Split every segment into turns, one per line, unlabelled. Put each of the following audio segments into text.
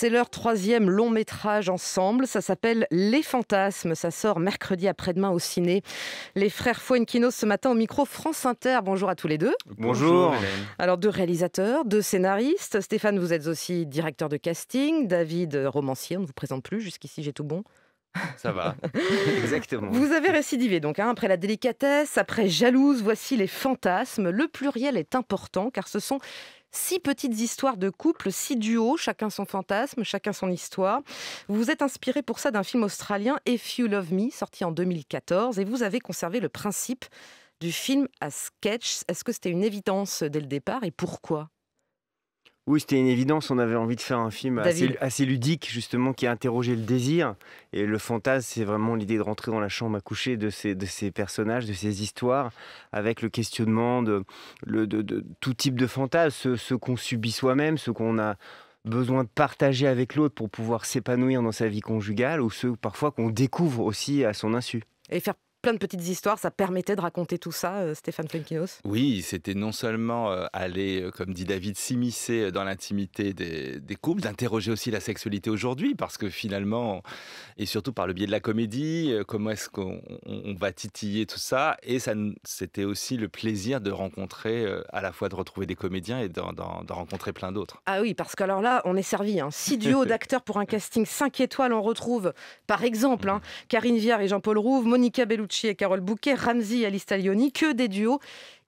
C'est leur troisième long métrage ensemble. Ça s'appelle Les Fantasmes. Ça sort mercredi après-demain au ciné. Les frères Fuenquinos ce matin au micro France Inter. Bonjour à tous les deux. Bonjour. Alors deux réalisateurs, deux scénaristes. Stéphane, vous êtes aussi directeur de casting. David, euh, romancier. On ne vous présente plus. Jusqu'ici, j'ai tout bon.
Ça va, exactement.
Vous avez récidivé donc, hein, après la délicatesse, après jalouse, voici les fantasmes. Le pluriel est important car ce sont Six petites histoires de couple, six duos, chacun son fantasme, chacun son histoire. Vous vous êtes inspiré pour ça d'un film australien, If You Love Me, sorti en 2014, et vous avez conservé le principe du film à sketch. Est-ce que c'était une évidence dès le départ et pourquoi
oui, c'était une évidence. On avait envie de faire un film assez, ludique, justement, qui a interrogé le désir. Et le fantasme, c'est vraiment l'idée de rentrer dans la chambre à coucher de ces, personnages, de ces histoires, avec le questionnement de, le, de, tout type de fantasme, ce, qu'on subit soi-même, ce qu'on a besoin de partager avec l'autre pour pouvoir s'épanouir dans sa vie conjugale, ou ce, parfois qu'on découvre aussi à son insu.
Et faire de petites histoires. Ça permettait de raconter tout ça, euh, Stéphane Flemkinos
Oui, c'était non
seulement euh, aller, euh, comme dit David, s'immiscer dans l'intimité des, couples, d'interroger aussi la sexualité aujourd'hui, parce que finalement, et surtout par le biais de la comédie, comment est-ce qu'on va titiller tout ça Et ça, c'était aussi le plaisir de rencontrer, à la fois de retrouver des comédiens et de rencontrer plein d'autres.
Ah oui, parce qu'alors là, on est servi. Hein. Six duos d'acteurs pour un casting 5 étoiles, on retrouve par exemple hein, mmh. Karine Viard et Jean-Paul Rouve, Monica Bellucci, et Carole Bouquet, Ramzi et Alistair Lioni, que des duos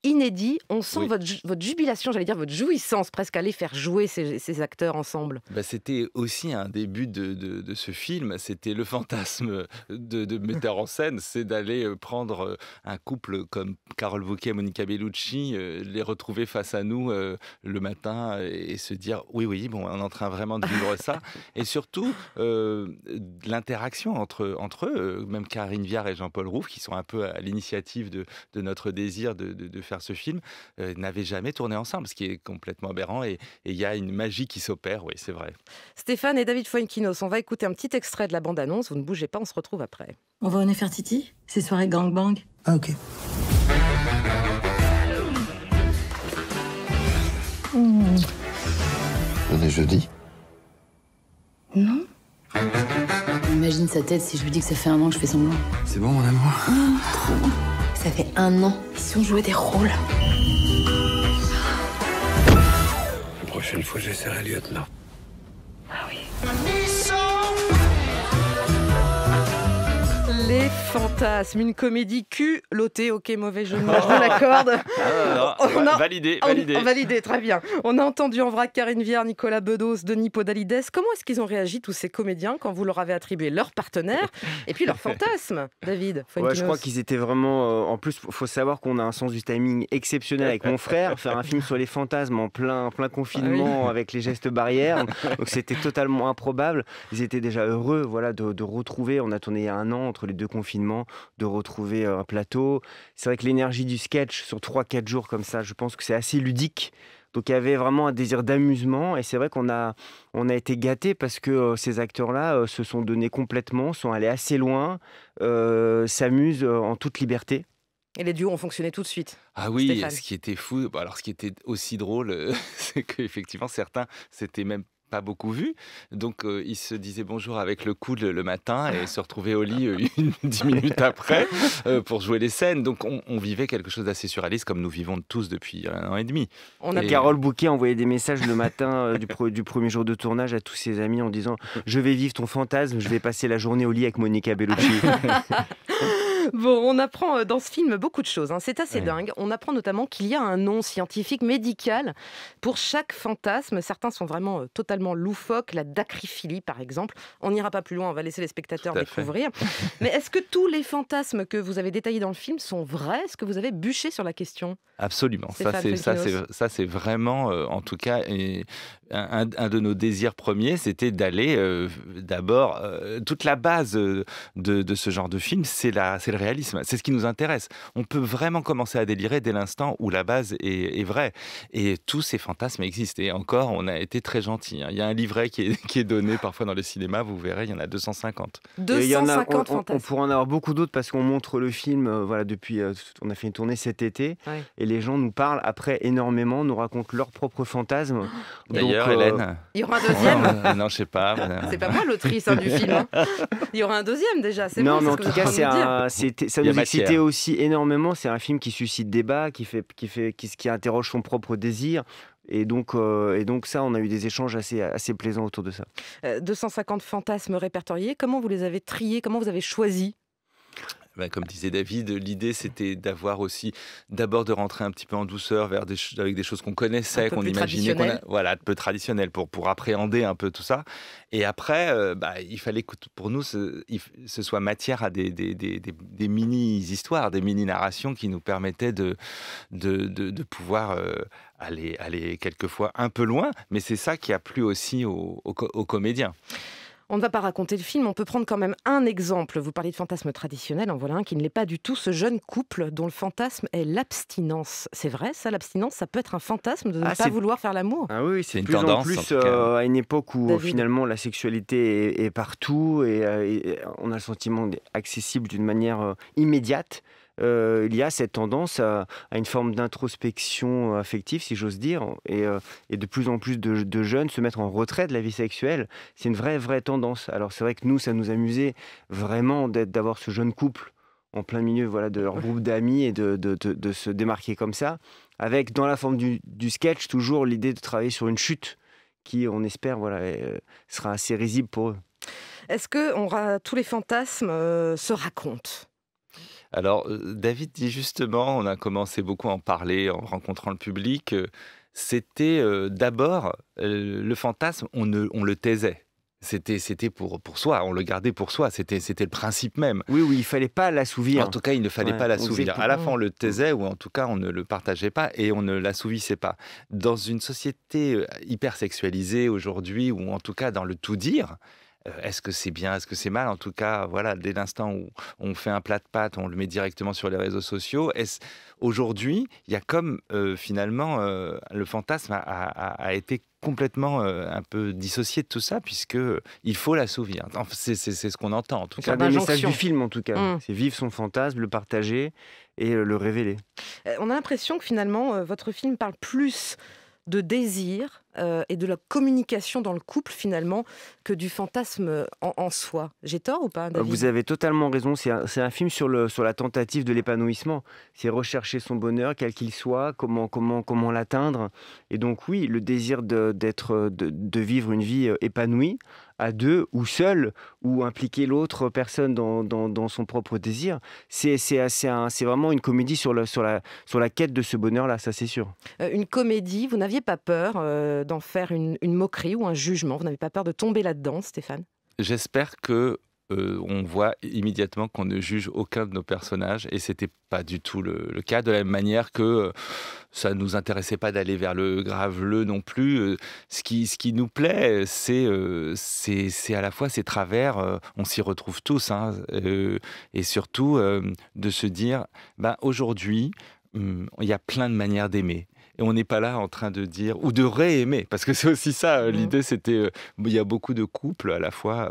inédit. On sent votre, jubilation, j'allais dire votre jouissance presque à faire jouer ces, acteurs ensemble.
Bah, c'était aussi un début de, ce film. C'était le fantasme de, de metteur en scène, c'est d'aller euh, prendre euh, un couple comme Carole Bouquet et Monica Bellucci, euh, les retrouver face à nous le matin et se dire oui, oui, bon, on est en train vraiment de vivre ça. Et surtout, l'interaction entre, entre eux, même Karine Viard et Jean-Paul Rouve, qui sont un peu à l'initiative de, notre désir de, de, de faire ce film, euh, n'avait jamais tourné ensemble, ce qui est complètement aberrant. Et il y a une magie qui s'opère, oui, c'est vrai.
Stéphane et David Fuenquinos, on va écouter un petit extrait de la bande-annonce. Vous ne bougez pas, on se retrouve après. On va au Nefertiti C'est soirée gangbang Ah, ok.
On est jeudi
Non Imagine sa tête si je lui dis que ça fait un an que je fais semblant. C'est bon,
mon amour ah, Trop bon. Ça fait un an. Ils sont joué des rôles.
La prochaine fois, j'essaierai lieutenant.
Les fantasmes, une comédie culottée, ok, mauvais jeu de mots, je vous oh. l'accorde. Ah, on a... Validé, validé. On... validé, très bien. On a entendu en vrac Karine Viard, Nicolas Bedos, Denis Podalides. Comment est-ce qu'ils ont réagi, tous ces comédiens, quand vous leur avez attribué leur partenaire et puis leur fantasme, David Je crois qu'ils
étaient vraiment... Euh, en plus, il faut savoir qu'on a un sens du timing exceptionnel avec mon frère. Faire un film sur les fantasmes en plein, plein confinement, ah avec les gestes barrières, donc c'était totalement improbable. Ils étaient déjà heureux voilà, de, retrouver, on a tourné il y a un an entre les de confinement de retrouver euh, un plateau. C'est vrai que l'énergie du sketch sur 3-4 jours comme ça, je pense que c'est assez ludique. Donc il y avait vraiment un désir d'amusement et c'est vrai qu'on a, on a été gâté parce que euh, ces acteurs-là euh, se sont donnés complètement, sont allés assez loin, s'amusent en toute liberté.
Et les duos ont fonctionné tout de suite.
Ah oui, ce qui était fou, bah, alors ce qui était aussi drôle, c'est qu'effectivement certains, c'était même pas beaucoup vu. Donc, euh, il se disait bonjour avec le coude le matin et se retrouvait au lit euh, une, dix minutes après euh, pour jouer les scènes. Donc, on, vivait quelque chose d'assez surréaliste comme nous vivons tous depuis un
an et demi. On a Carole Bouquet envoyé des messages le matin du, du, premier jour de tournage à tous ses amis en disant Je vais vivre ton fantasme, je vais passer la journée au lit avec Monica Bellucci.
Bon, on apprend euh, dans ce film beaucoup de choses. Hein. C'est assez dingue. On apprend notamment qu'il y a un nom scientifique médical pour chaque fantasme. Certains sont vraiment euh, totalement loufoques. La dacryphilie, par exemple. On n'ira pas plus loin. On va laisser les spectateurs découvrir. Mais est-ce que tous les fantasmes que vous avez détaillés dans le film sont vrais Est-ce que vous avez bûché sur la question
Absolument. Ça, c'est vraiment, euh, en tout cas, un, de nos désirs premiers, c'était d'aller d'abord. toute la base de, de, ce genre de film, c'est la, le réalisme, c'est ce qui nous intéresse. On peut vraiment commencer à délirer dès l'instant où la base est, vraie. Et tous ces fantasmes existent. Et encore, on a été très gentil. Hein. Il y a un livret qui est, donné parfois dans le cinéma, vous verrez, il y en a 250. 250 il y en a, on, pourrait
on pourra en avoir beaucoup d'autres parce qu'on montre le film, euh, voilà, depuis, euh, on a fait une tournée cet été, et les gens nous parlent après énormément, nous racontent leurs propres fantasmes. D'ailleurs, euh, Hélène. Il y aura un deuxième
Non,
je
sais pas. C'est pas moi l'autrice hein, du film. Hein.
Il y aura un deuxième déjà, c'est Non, mais en tout cas, c'est un,
ça nous excitait aussi énormément. C'est un film qui suscite débat, qui, fait, qui, fait, qui, interroge son propre désir. Et donc, euh, et donc ça, on a eu des échanges assez, assez plaisants autour de ça.
250 euh, fantasmes répertoriés, comment vous les avez triés Comment vous avez choisi
bah, comme disait David, l'idée c'était d'avoir aussi d'abord de rentrer un petit peu en douceur vers avec des choses qu'on connaissait, qu'on imaginait, voilà, un peu traditionnel pour pour appréhender un peu tout ça. Et après, euh, bah, il fallait que pour nous ce, soit matière à des, des, mini histoires, des mini narrations qui nous permettaient de de, pouvoir euh, aller aller quelquefois un peu loin. Mais c'est ça qui a plu aussi aux, aux comédiens.
On ne va pas raconter le film, on peut prendre quand même un exemple. Vous parlez de fantasme traditionnel, en voilà un qui ne l'est pas du tout, ce jeune couple dont le fantasme est l'abstinence. C'est vrai, ça, l'abstinence, ça peut être un fantasme de ne ah, pas vouloir faire l'amour.
Ah oui, c'est une plus tendance. En plus, euh, à une époque où euh, finalement la sexualité est, partout et, euh, on a le sentiment accessible d'une manière immédiate. Euh, il y a cette tendance à, une forme d'introspection euh, affective, si j'ose dire, et, euh, de plus en plus de, jeunes se mettre en retrait de la vie sexuelle. C'est une vraie, vraie tendance. Alors c'est vrai que nous, ça nous amusait vraiment d'avoir ce jeune couple en plein milieu voilà, de leur groupe d'amis et de, se démarquer comme ça, avec dans la forme du, sketch toujours l'idée de travailler sur une chute qui, on espère, sera assez risible pour eux.
Est-ce que tous les fantasmes se racontent
alors, euh, David dit justement, on a commencé beaucoup à en parler en rencontrant le public, euh, c'était euh, d'abord le fantasme, on, le taisait. C'était, pour, pour soi, on le gardait pour soi, c'était, le principe même. Oui, oui, il fallait pas l'assouvir. En tout cas, il ne fallait pas l'assouvir. À la fin, on le taisait, ou en tout cas, on ne le partageait pas et on ne l'assouvissait pas. Dans une société hyper sexualisée aujourd'hui, ou en tout cas dans le tout dire, euh, est-ce que c'est bien, est-ce que c'est mal En tout cas, voilà, dès l'instant où on fait un plat de pâtes, on le met directement sur les réseaux sociaux. Aujourd'hui, il y a comme euh, finalement euh, le fantasme a, été complètement un peu dissocié de tout ça, puisque
il faut la c'est ce qu'on entend en tout cas. C'est un message du film en tout cas. Mmh. C'est vivre son fantasme, le partager et le révéler.
On a l'impression que finalement, votre film parle plus de désir euh, et de la communication dans le couple finalement que du fantasme en, soi. J'ai tort ou pas euh, David Vous
avez totalement raison. C'est un, film sur, le, sur la tentative de l'épanouissement. C'est rechercher son bonheur, quel qu'il soit, comment, comment, comment l'atteindre. Et donc oui, le désir de, de, vivre une vie euh, épanouie à deux ou seul ou impliquer l'autre personne dans, son propre désir. C'est vraiment une comédie sur, le, sur, la, sur la quête de ce bonheur-là, ça c'est sûr.
une comédie, vous n'aviez pas peur d'en faire une, moquerie ou un jugement Vous n'avez pas peur de tomber là-dedans, Stéphane
J'espère que euh, on voit immédiatement qu'on ne juge aucun de nos personnages et c'était pas du tout le, cas de la même manière que ça euh, ça nous intéressait pas d'aller vers le graveleux non plus euh, ce qui ce qui nous plaît c'est c'est à la fois ces travers on s'y retrouve tous hein, et surtout de se dire ben aujourd'hui hmm, il y a plein de manières d'aimer et on n'est pas là en train de dire ou de réaimer, parce que c'est aussi ça euh, mm. l'idée. C'était euh, il y a beaucoup de couples à la fois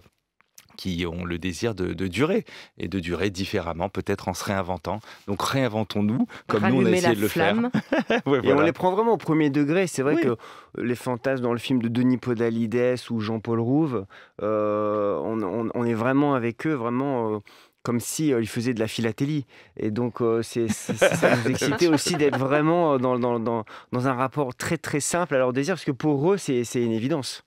qui ont le désir de, durer et de durer différemment,
peut-être en se réinventant. Donc réinventons-nous comme nous on a essayé de le faire. et on les prend vraiment au premier degré. C'est vrai que euh, les fantasmes dans le film de Denis Podalides ou Jean-Paul Rouve, on, est vraiment avec eux, vraiment comme si euh, faisaient de la philatélie. Et donc, euh, c'est, ça nous excitait aussi d'être vraiment euh, dans, un rapport très très simple à leur désir, parce que pour eux, c'est une évidence.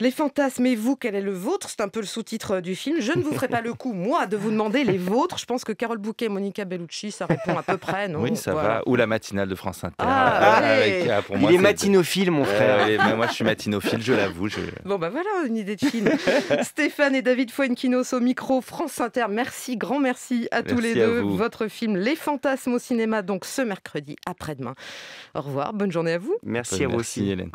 Les fantasmes et vous, quel est le vôtre C'est un peu le sous-titre euh, du film. Je ne vous ferai pas le coup, moi, de vous demander les vôtres. Je pense que Carole Bouquet et Monica Bellucci, ça répond à peu près, non Oui, ça va.
Ou la matinale de France Inter.
Ah, ah, euh, Il est matinophile, mon frère. moi, je suis matinophile, je l'avoue. Bon, bah voilà, une idée de film. Stéphane et David Fuenquinos au micro, France Inter. Merci, grand merci à tous les deux. Votre film Les Fantasmes au cinéma, donc ce mercredi après-demain. Au revoir, bonne journée à vous. Merci, merci à vous
aussi, Hélène.